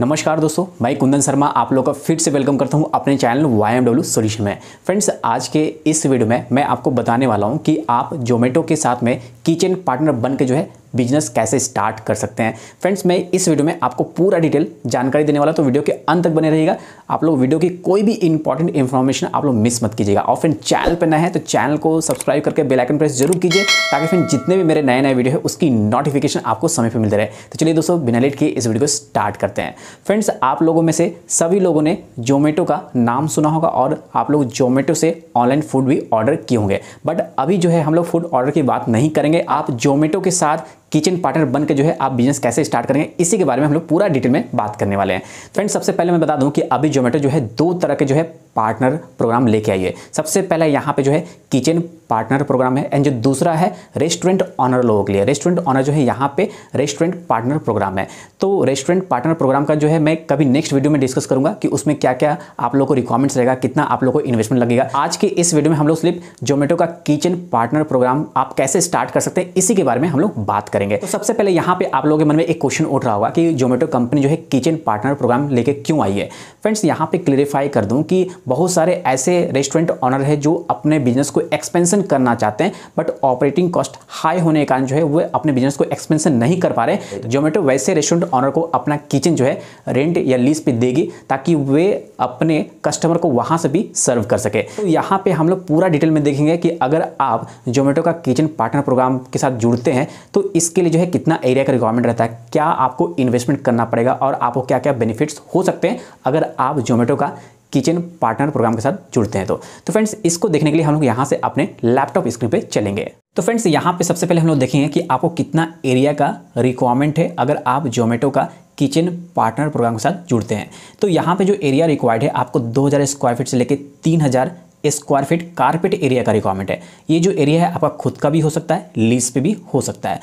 नमस्कार दोस्तों मैं कुंदन शर्मा आप लोग का फिर से वेलकम करता हूं अपने channel Y M W solution में फ्रेंड्स आज के इस वीडियो में मैं आपको बताने वाला हूं कि आप जोमेटो के साथ में किचन पार्टनर बन के जो है बिजनेस कैसे स्टार्ट कर सकते हैं फ्रेंड्स मैं इस वीडियो में आपको पूरा डिटेल जानकारी देने वाला तो वीडियो के अंत तक बने रहेगा आप लोग वीडियो की कोई भी इंपॉर्टेंट इन्फॉर्मेशन आप लोग मिस मत कीजिएगा और फ्रेंड चैनल पर नए हैं तो चैनल को सब्सक्राइब करके बेलाइकन प्रेस जरूर कीजिए ताकि फिर जितने भी मेरे नए नए वीडियो है उसकी नोटिफिकेशन आपको समय पर मिलते रहे तो चलिए दोस्तों बिना लेट किए इस वीडियो को स्टार्ट करते हैं फ्रेंड्स आप लोगों में से सभी लोगों ने जोमेटो का नाम सुना होगा और आप लोग जोमेटो से ऑनलाइन फूड भी ऑर्डर किए होंगे बट अभी जो है हम लोग फूड ऑर्डर की बात नहीं करेंगे आप जोमेटो के साथ किचन पार्टनर बन के जो है आप बिजनेस कैसे स्टार्ट करेंगे इसी के बारे में हम लोग पूरा डिटेल में बात करने वाले हैं फ्रेंड्स सबसे पहले मैं बता दूं कि अभी जोमेटो जो है दो तरह के जो है पार्टनर प्रोग्राम लेके आइए सबसे पहले यहाँ पे जो है किचन पार्टनर प्रोग्राम है एंड जो दूसरा है रेस्टोरेंट ऑनर लोगों के लिए रेस्टोरेंट ऑनर जो है यहाँ पे रेस्टोरेंट पार्टनर प्रोग्राम है तो रेस्टोरेंट पार्टनर प्रोग्राम का जो है मैं कभी नेक्स्ट वीडियो में डिस्कस करूंगा कि उसमें क्या क्या आप लोगों को रिक्वायरमेंट्स रहेगा कितना आप लोग को इन्वेस्टमेंट लगेगा आज के इस वीडियो में हम लोग सिर्फ जोमेटो का किचन पार्टनर प्रोग्राम आप कैसे स्टार्ट कर सकते हैं इसी के बारे में हम लोग बात करेंगे तो सबसे पहले यहाँ पे आप लोगों के मन में एक क्वेश्चन उठ रहा होगा कि जोमेटो कंपनी जो है किचन पार्टनर प्रोग्राम लेके क्यों आई है फ्रेंड्स यहाँ पे क्लियरिफाई कर दूँ कि बहुत सारे ऐसे रेस्टोरेंट ऑनर है जो अपने बिजनेस को एक्सपेंसन करना चाहते हैं बट ऑपरेटिंग कॉस्ट हाई होने के कारण जो है वह अपने बिजनेस को एक्सपेंसन नहीं कर पा रहे जोमेटो वैसे रेस्टोरेंट ऑनर को अपना किचन जो है रेंट या लीज पे देगी ताकि वे अपने कस्टमर को वहाँ से भी सर्व कर सके तो यहाँ पे हम लोग पूरा डिटेल में देखेंगे कि अगर आप जोमेटो का किचन पार्टनर प्रोग्राम के साथ जुड़ते हैं तो इसके लिए जो है कितना एरिया का रिक्वायरमेंट रहता है क्या आपको इन्वेस्टमेंट करना पड़ेगा और आपको क्या क्या बेनिफिट्स हो सकते हैं अगर आप जोमेटो का किचन पार्टनर प्रोग्राम के साथ जुड़ते हैं तो तो फ्रेंड्स इसको देखने के लिए हम लोग यहाँ से अपने लैपटॉप स्क्रीन पे चलेंगे तो फ्रेंड्स यहाँ पे सबसे पहले हम लोग देखेंगे कि आपको कितना एरिया का रिक्वायरमेंट है अगर आप जोमेटो का किचन पार्टनर प्रोग्राम के साथ जुड़ते हैं तो यहाँ पे जो एरिया रिक्वायर्ड है आपको दो स्क्वायर फीट से लेकर तीन स्क्वायर फीट कारपेट एरिया का रिक्वायरमेंट है ये जो एरिया है आपका खुद का भी हो सकता है लीज पे भी हो सकता है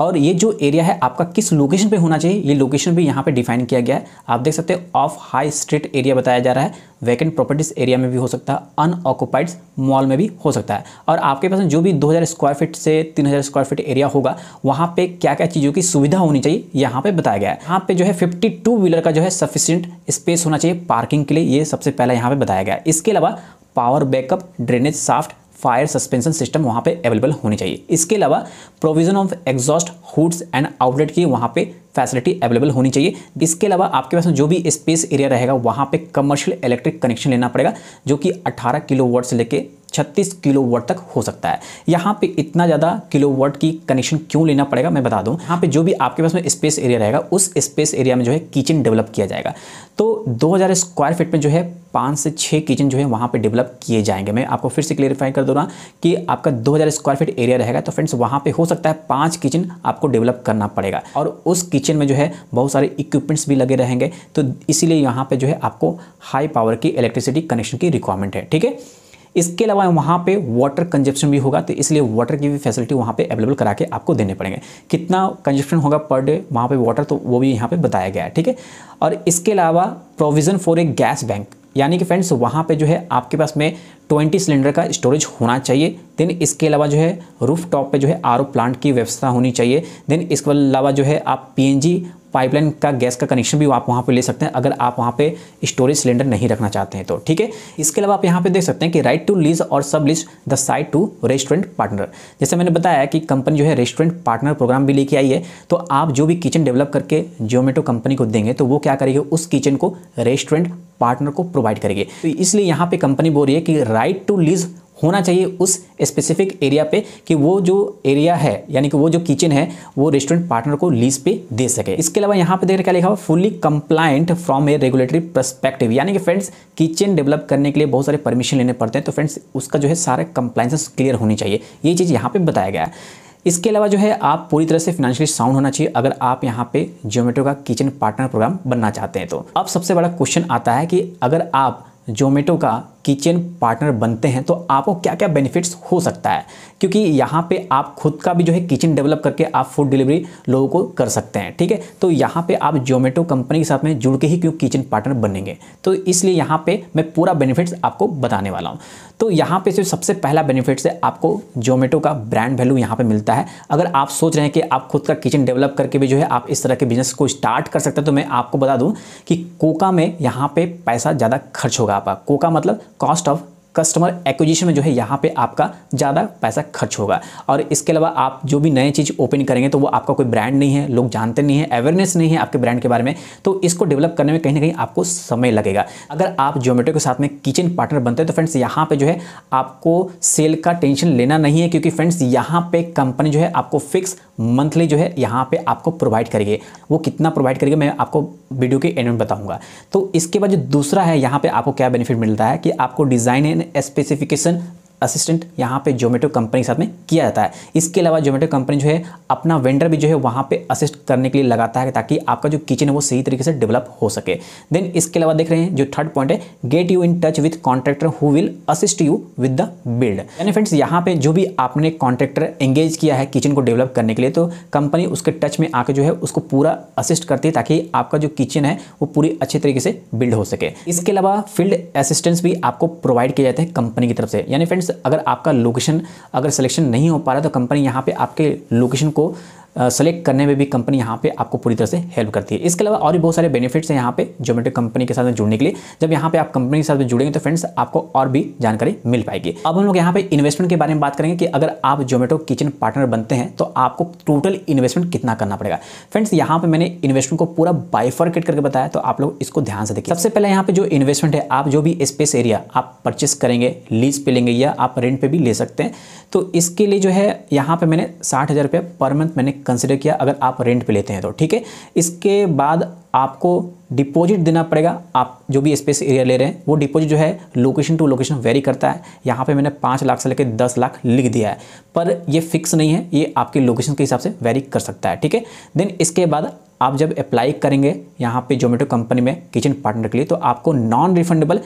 और ये जो एरिया है आपका किस लोकेशन पे होना चाहिए ये लोकेशन भी यहाँ पे डिफाइन किया गया है आप देख सकते हैं ऑफ हाई स्ट्रीट एरिया बताया जा रहा है वैकेंट प्रॉपर्टीज़ एरिया में भी हो सकता है अनऑक्युपाइड मॉल में भी हो सकता है और आपके पास जो भी 2000 स्क्वायर फीट से 3000 स्क्वायर फीट एरिया होगा वहाँ पे क्या क्या चीज़ों की सुविधा होनी चाहिए यहाँ पे बताया गया है यहाँ पे जो है फिफ्टी व्हीलर का जो है सफिशियंट स्पेस होना चाहिए पार्किंग के लिए ये सबसे पहले यहाँ पे बताया गया है इसके अलावा power backup drainage shaft fire suspension system वहाँ पे अवेलेबल होनी चाहिए इसके अलावा provision of exhaust hoods and outlet की वहाँ पे फैसिलिटी अवेलेबल होनी चाहिए इसके अलावा आपके पास जो भी स्पेस एरिया रहेगा वहाँ पे कमर्शियल इलेक्ट्रिक कनेक्शन लेना पड़ेगा जो कि 18 किलोवाट से लेके छत्तीस किलोवाट तक हो सकता है यहाँ पे इतना ज़्यादा किलोवाट की कनेक्शन क्यों लेना पड़ेगा मैं बता दूँ यहाँ पे जो भी आपके पास में स्पेस एरिया रहेगा उस स्पेस एरिया में जो है किचन डेवलप किया जाएगा तो 2000 स्क्वायर फीट में जो है पाँच से छः किचन जो है वहाँ पे डेवलप किए जाएंगे मैं आपको फिर से क्लियरिफाई कर दूँगा कि आपका 2000 स्क्वायर फीट एरिया रहेगा तो फ्रेंड्स वहाँ पे हो सकता है पांच किचन आपको डेवलप करना पड़ेगा और उस किचन में जो है बहुत सारे इक्विपमेंट्स भी लगे रहेंगे तो इसीलिए यहाँ पर जो है आपको हाई पावर की इलेक्ट्रिसिटी कनेक्शन की रिक्वायरमेंट है ठीक है इसके अलावा वहाँ पे वाटर कंजप्शन भी होगा तो इसलिए वाटर की भी फैसिलिटी वहाँ पे अवेलेबल करा के आपको देने पड़ेंगे कितना कंजप्शन होगा पर डे वहाँ पे वाटर तो वो भी यहाँ पे बताया गया है ठीक है और इसके अलावा provision for a gas bank यानी कि फ्रेंड्स वहाँ पे जो है आपके पास में ट्वेंटी सिलेंडर का स्टोरेज होना चाहिए देन इसके अलावा जो है रूफ टॉप पर जो है आर प्लांट की व्यवस्था होनी चाहिए देन इसके अलावा जो है आप पी पाइपलाइन का गैस का कनेक्शन भी आप वहाँ पर ले सकते हैं अगर आप वहाँ पे स्टोरेज सिलेंडर नहीं रखना चाहते हैं तो ठीक है इसके अलावा आप यहाँ पे देख सकते हैं कि राइट टू लीज और sublease the site to restaurant partner जैसे मैंने बताया कि कंपनी जो है रेस्टोरेंट पार्टनर प्रोग्राम भी लेके आई है तो आप जो भी किचन डेवलप करके जोमेटो कंपनी को देंगे तो वो क्या करेगी उस किचन को रेस्टोरेंट पार्टनर को प्रोवाइड करेगी तो इसलिए यहाँ पे कंपनी बोल रही है कि राइट टू लीज होना चाहिए उस स्पेसिफिक एरिया पे कि वो जो एरिया है यानी कि वो जो किचन है वो रेस्टोरेंट पार्टनर को लीज पे दे सके इसके अलावा यहाँ पे देखने क्या लिखा हुआ fully compliant from a regulatory perspective यानी कि फ्रेंड्स किचन डेवलप करने के लिए बहुत सारे परमिशन लेने पड़ते हैं तो फ्रेंड्स उसका जो है सारे कंप्लाइंसेस क्लियर होनी चाहिए ये चीज़ यहाँ पर बताया गया है इसके अलावा जो है आप पूरी तरह से फिनेंशियली साउंड होना चाहिए अगर आप यहाँ पे जोमेटो का किचन पार्टनर प्रोग्राम बनना चाहते हैं तो अब सबसे बड़ा क्वेश्चन आता है कि अगर आप जोमेटो का किचन पार्टनर बनते हैं तो आपको क्या क्या बेनिफिट्स हो सकता है क्योंकि यहाँ पे आप खुद का भी जो है किचन डेवलप करके आप फूड डिलीवरी लोगों को कर सकते हैं ठीक है तो यहाँ पे आप जोमेटो कंपनी के साथ में जुड़ के ही क्यों किचन पार्टनर बनेंगे तो इसलिए यहाँ पे मैं पूरा बेनिफिट्स आपको बताने वाला हूँ तो यहाँ पे सिर्फ सबसे पहला बेनिफिट है आपको जोमेटो का ब्रांड वैल्यू यहाँ पर मिलता है अगर आप सोच रहे हैं कि आप खुद का किचन डेवलप करके भी जो है आप इस तरह के बिजनेस को स्टार्ट कर सकते हैं तो मैं आपको बता दूँ कि कोका में यहाँ पर पैसा ज़्यादा खर्च होगा आपका कोका मतलब cost of कस्टमर एक्विजिशन में जो है यहाँ पे आपका ज़्यादा पैसा खर्च होगा और इसके अलावा आप जो भी नए चीज़ ओपन करेंगे तो वो आपका कोई ब्रांड नहीं है लोग जानते नहीं है अवेयरनेस नहीं है आपके ब्रांड के बारे में तो इसको डेवलप करने में कहीं ना कहीं आपको समय लगेगा अगर आप जोमेटो के साथ में किचन पार्टनर बनते हैं तो फ्रेंड्स यहाँ पर जो है आपको सेल का टेंशन लेना नहीं है क्योंकि फ्रेंड्स यहाँ पर कंपनी जो है आपको फिक्स मंथली जो है यहाँ पर आपको प्रोवाइड करिए वो कितना प्रोवाइड करिए मैं आपको वीडियो के एंड में बताऊँगा तो इसके बाद जो दूसरा है यहाँ पर आपको क्या बेनिफिट मिलता है कि आपको design and A specification assistant यहाँ पे जोमेटो कंपनी के साथ में किया जाता है इसके अलावा जोमेटो कंपनी जो है अपना वेंडर भी जो है वहाँ पे असिस्ट करने के लिए लगाता है ताकि आपका जो किचन है वो सही तरीके से डेवलप हो सके देन इसके अलावा देख रहे हैं जो थर्ड पॉइंट है get you in touch with contractor who will assist you with the build यानी फ्रेंड्स यहाँ पे जो भी आपने कॉन्ट्रैक्टर एंगेज किया है किचन को डेवलप करने के लिए तो कंपनी उसके टच में आकर जो है उसको पूरा असिस्ट करती है ताकि आपका जो किचन है वो पूरी अच्छे तरीके से बिल्ड हो सके इसके अलावा फील्ड असिस्टेंस भी आपको प्रोवाइड किया जाता है कंपनी की तरफ से यानी फ्रेंड्स अगर आपका लोकेशन अगर सिलेक्शन नहीं हो पा रहा है तो कंपनी यहाँ पे आपके लोकेशन को सेलेक्ट करने में भी कंपनी यहाँ पे आपको पूरी तरह से हेल्प करती है इसके अलावा और भी बहुत सारे बेनिफिट्स हैं यहाँ पे जोमेटो कंपनी के साथ में जुड़ने के लिए जब यहाँ पे आप कंपनी के साथ में जुड़ेंगे तो फ्रेंड्स आपको और भी जानकारी मिल पाएगी अब हम लोग यहाँ पे इन्वेस्टमेंट के बारे में बात करेंगे कि अगर आप जोमेटो किचन पार्टनर बनते हैं तो आपको टोटल इन्वेस्टमेंट कितना करना पड़ेगा फ्रेंड्स यहाँ पर मैंने इन्वेस्टमेंट को पूरा बाइफर्केट करके बताया तो आप लोग इसको ध्यान से देखिए सबसे पहले यहाँ पर जो इन्वेस्टमेंट है आप जो भी स्पेस एरिया आप परचेस करेंगे लीज पे लेंगे या आप रेंट पर भी ले सकते हैं तो इसके लिए जो है यहाँ पर मैंने साठ हज़ार रुपये पर मंथ मैंने कंसिडर किया अगर आप रेंट पर लेते हैं तो ठीक है इसके बाद आपको डिपॉजिट देना पड़ेगा आप जो भी स्पेस एरिया ले रहे हैं वो डिपॉजिट जो है लोकेशन टू लोकेशन वेरी करता है यहाँ पे मैंने पाँच लाख से लेकर दस लाख लिख दिया है पर ये फिक्स नहीं है ये आपके लोकेशन के हिसाब से वेरी कर सकता है ठीक है देन इसके बाद आप जब अप्लाई करेंगे यहाँ पे जोमेटो कंपनी में किचन पार्टनर के लिए तो आपको नॉन रिफंडेबल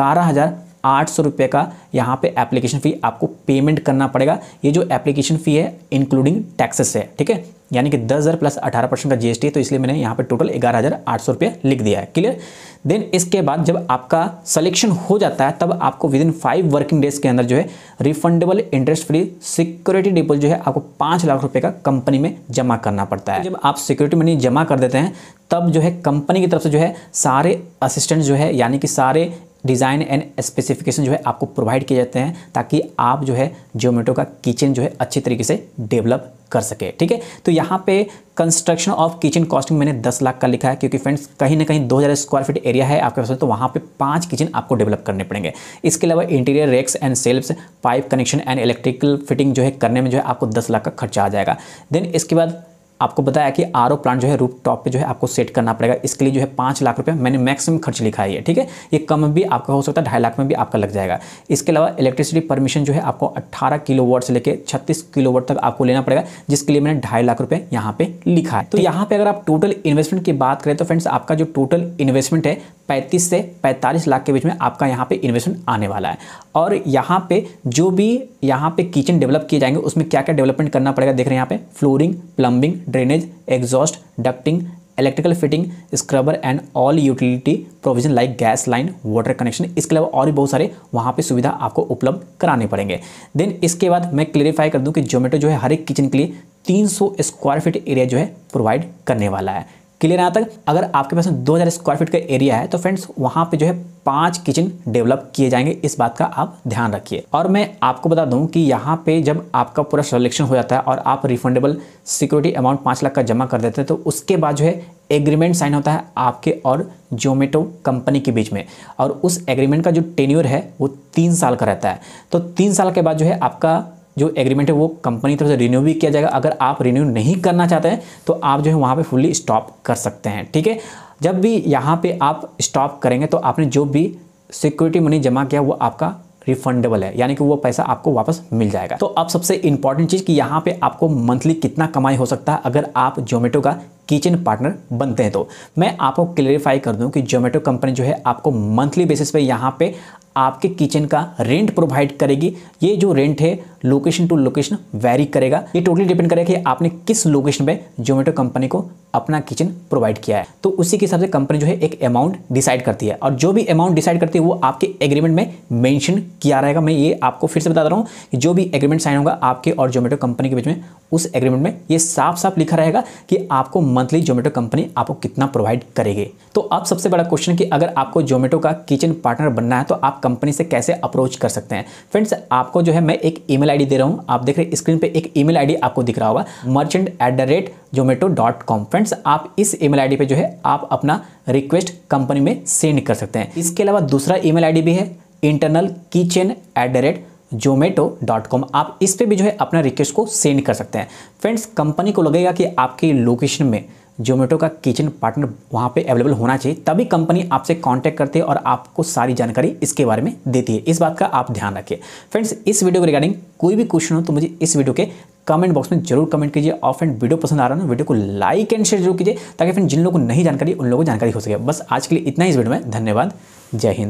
ग्यारह हज़ार आठ सौ रुपये का यहाँ पे एप्लीकेशन फ़ी आपको पेमेंट करना पड़ेगा ये जो एप्लीकेशन फ़ी है इंक्लूडिंग टैक्सेस है ठीक है यानी कि दस हज़ार प्लस अठारह परसेंट का जीएसटी है तो इसलिए मैंने यहाँ पे टोटल ग्यारह हज़ार आठ सौ रुपये लिख दिया है क्लियर देन इसके बाद जब आपका सलेक्शन हो जाता है तब आपको within five working days के अंदर जो है refundable interest free security deposit जो है आपको पाँच लाख रुपये का कंपनी में जमा करना पड़ता है जब आप सिक्योरिटी मनी जमा कर देते हैं तब जो है कंपनी की तरफ से जो है सारे असिस्टेंट जो है यानी कि सारे डिज़ाइन एंड स्पेसिफिकेशन जो है आपको प्रोवाइड किए जाते हैं ताकि आप जो है जोमेटो का किचन जो है अच्छी तरीके से डेवलप कर सके ठीक है तो यहाँ पे कंस्ट्रक्शन ऑफ किचन कॉस्टिंग मैंने 10 लाख का लिखा है क्योंकि फ्रेंड्स कहीं ना कहीं 2000 स्क्वायर फीट एरिया है आपके पास तो वहाँ पे पांच किचन आपको डेवलप करने पड़ेंगे इसके अलावा interior racks and self pipe connection and electrical fitting जो है करने में जो है आपको दस लाख का खर्चा आ जाएगा देन इसके बाद आपको बताया कि आर ओ प्लांट जो है रूप टॉप पर जो है आपको सेट करना पड़ेगा इसके लिए जो है पाँच लाख रुपये मैंने मैक्सिमम खर्च लिखा है ठीक है ये कम भी आपका हो सकता है ढाई लाख में भी आपका लग जाएगा इसके अलावा इलेक्ट्रिसिटी परमिशन जो है आपको अट्ठारह किलो से लेकर छत्तीस किलो तक आपको लेना पड़ेगा जिसके लिए मैंने ढाई लाख रुपये यहाँ पे लिखा है तो यहाँ पर अगर आप टोटल इन्वेस्टमेंट की बात करें तो फ्रेंड्स आपका जो टोटल इन्वेस्टमेंट है 35 से 45 लाख के बीच में आपका यहाँ पे इन्वेस्टमेंट आने वाला है और यहाँ पे जो भी यहाँ पे किचन डेवलप किए जाएंगे उसमें क्या क्या डेवलपमेंट करना पड़ेगा देख रहे हैं यहाँ पे flooring plumbing drainage exhaust ducting electrical fitting scrubber and all utility provision like gas line water connection इसके अलावा और भी बहुत सारे वहाँ पे सुविधा आपको उपलब्ध कराने पड़ेंगे देन इसके बाद मैं क्लेरिफाई कर दूँ कि जोमेटो जो है हर एक किचन के लिए 300 स्क्वायर फीट एरिया जो है प्रोवाइड करने वाला है क्लियर यहाँ तक अगर आपके पास दो हज़ार स्क्वायर फीट का एरिया है तो फ्रेंड्स वहाँ पे जो है पांच किचन डेवलप किए जाएंगे इस बात का आप ध्यान रखिए और मैं आपको बता दूं कि यहाँ पे जब आपका पूरा सिलेक्शन हो जाता है और आप रिफंडेबल सिक्योरिटी अमाउंट पाँच लाख का जमा कर देते हैं तो उसके बाद जो है एग्रीमेंट साइन होता है आपके और जोमेटो कंपनी के बीच में और उस एग्रीमेंट का जो टेन्यूर है वो तीन साल का रहता है तो तीन साल के बाद जो है आपका जो एग्रीमेंट है वो कंपनी की तरफ से रिन्यू भी किया जाएगा अगर आप रिन्यू नहीं करना चाहते हैं तो आप जो है वहाँ पे फुल्ली स्टॉप कर सकते हैं ठीक है जब भी यहाँ पे आप स्टॉप करेंगे तो आपने जो भी सिक्योरिटी मनी जमा किया वो आपका रिफंडेबल है यानी कि वो पैसा आपको वापस मिल जाएगा तो अब सबसे इंपॉर्टेंट चीज़ कि यहाँ पे आपको मंथली कितना कमाई हो सकता है अगर आप जोमेटो का किचन पार्टनर बनते हैं तो मैं आपको क्लेरिफाई कर दूं कि जोमेटो कंपनी जो है आपको मंथली बेसिस पे यहाँ पे आपके किचन का रेंट प्रोवाइड करेगी ये जो रेंट है लोकेशन टू लोकेशन वेरी करेगा ये टोटली डिपेंड करेगा कि आपने किस लोकेशन पे जोमेटो कंपनी को अपना किचन प्रोवाइड किया है तो उसी के हिसाब से कंपनी जो है एक अमाउंट डिसाइड करती है और जो भी अमाउंट डिसाइड करती है वो आपके एग्रीमेंट में मेंशन किया रहेगा मैं ये आपको फिर से बता रहा हूँ कि जो भी एग्रीमेंट साइन होगा आपके और जोमेटो कंपनी के बीच में उस एग्रीमेंट में ये साफ साफ लिखा रहेगा कि आपको मंथली जोमेटो कंपनी आपको कितना प्रोवाइड करेगी तो अब सबसे बड़ा क्वेश्चन कि अगर आपको जोमेटो का किचन पार्टनर बनना है तो आप कंपनी से कैसे अप्रोच कर सकते हैं फ्रेंड्स आपको जो है मैं एक ईमेल आईडी दे रहा हूँ आप देख रहे स्क्रीन पर एक ईमेल आईडी आपको दिख रहा होगा merchant at the rate Zomato dot com friends आप इस ईमेल आईडी पे जो है आप अपना रिक्वेस्ट कंपनी में सेंड कर सकते हैं इसके अलावा दूसरा ईमेल आईडी भी है internal kitchen at the rate Zomato dot com आप इस पर भी जो है अपना रिक्वेस्ट को सेंड कर सकते हैं फ्रेंड्स कंपनी को लगेगा कि आपके लोकेशन में जोमेटो का किचन पार्टनर वहाँ पे अवेलेबल होना चाहिए तभी कंपनी आपसे कांटेक्ट करती है और आपको सारी जानकारी इसके बारे में देती है इस बात का आप ध्यान रखिए फ्रेंड्स इस वीडियो के रिगार्डिंग कोई भी क्वेश्चन हो तो मुझे इस वीडियो के कमेंट बॉक्स में जरूर कमेंट कीजिए और फ्रेंड वीडियो पसंद आ रहा है ना वीडियो को लाइक एंड शेयर जरूर कीजिए ताकि फ्रेंड जिन लोगों को नहीं जानकारी उन लोगों को जानकारी हो सके बस आज के लिए इतना ही इस वीडियो में धन्यवाद जय हिंद